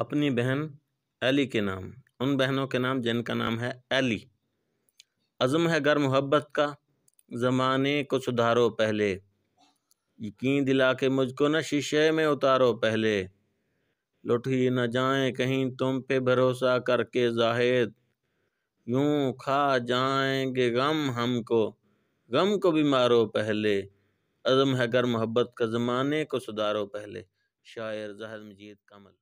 अपनी बहन एली के नाम उन बहनों के नाम जिनका नाम है एली अज़म है गर मोहब्बत का ज़माने को सुधारो पहले यकीन दिला के मुझको न शीशे में उतारो पहले लुट ही न जाए कहीं तुम पे भरोसा करके जाहिद यूं खा जाएंगे गम हमको गम को भी मारो पहले अज़म है गर मोहब्बत का ज़माने को सुधारो पहले शायर जहर मजीद कमल